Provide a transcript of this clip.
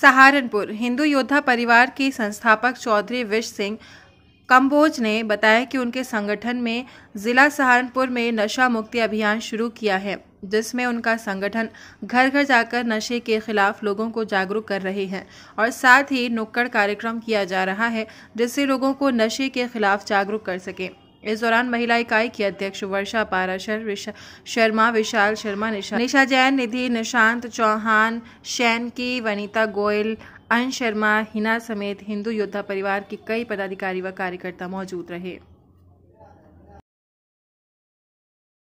सहारनपुर हिंदू योद्धा परिवार के संस्थापक चौधरी विश सिंह कम्बोज ने बताया कि उनके संगठन में ज़िला सहारनपुर में नशा मुक्ति अभियान शुरू किया है जिसमें उनका संगठन घर घर जाकर नशे के खिलाफ लोगों को जागरूक कर रहे हैं और साथ ही नुक्कड़ कार्यक्रम किया जा रहा है जिससे लोगों को नशे के खिलाफ जागरूक कर सकें इस दौरान महिला इकाई की अध्यक्ष वर्षा पाराशर शर्मा विशाल शर्मा निशा निशा जैन निधि निशांत चौहान शैन की वनीता गोयल अन शर्मा हिना समेत हिंदू योद्धा परिवार के कई पदाधिकारी व कार्यकर्ता मौजूद रहे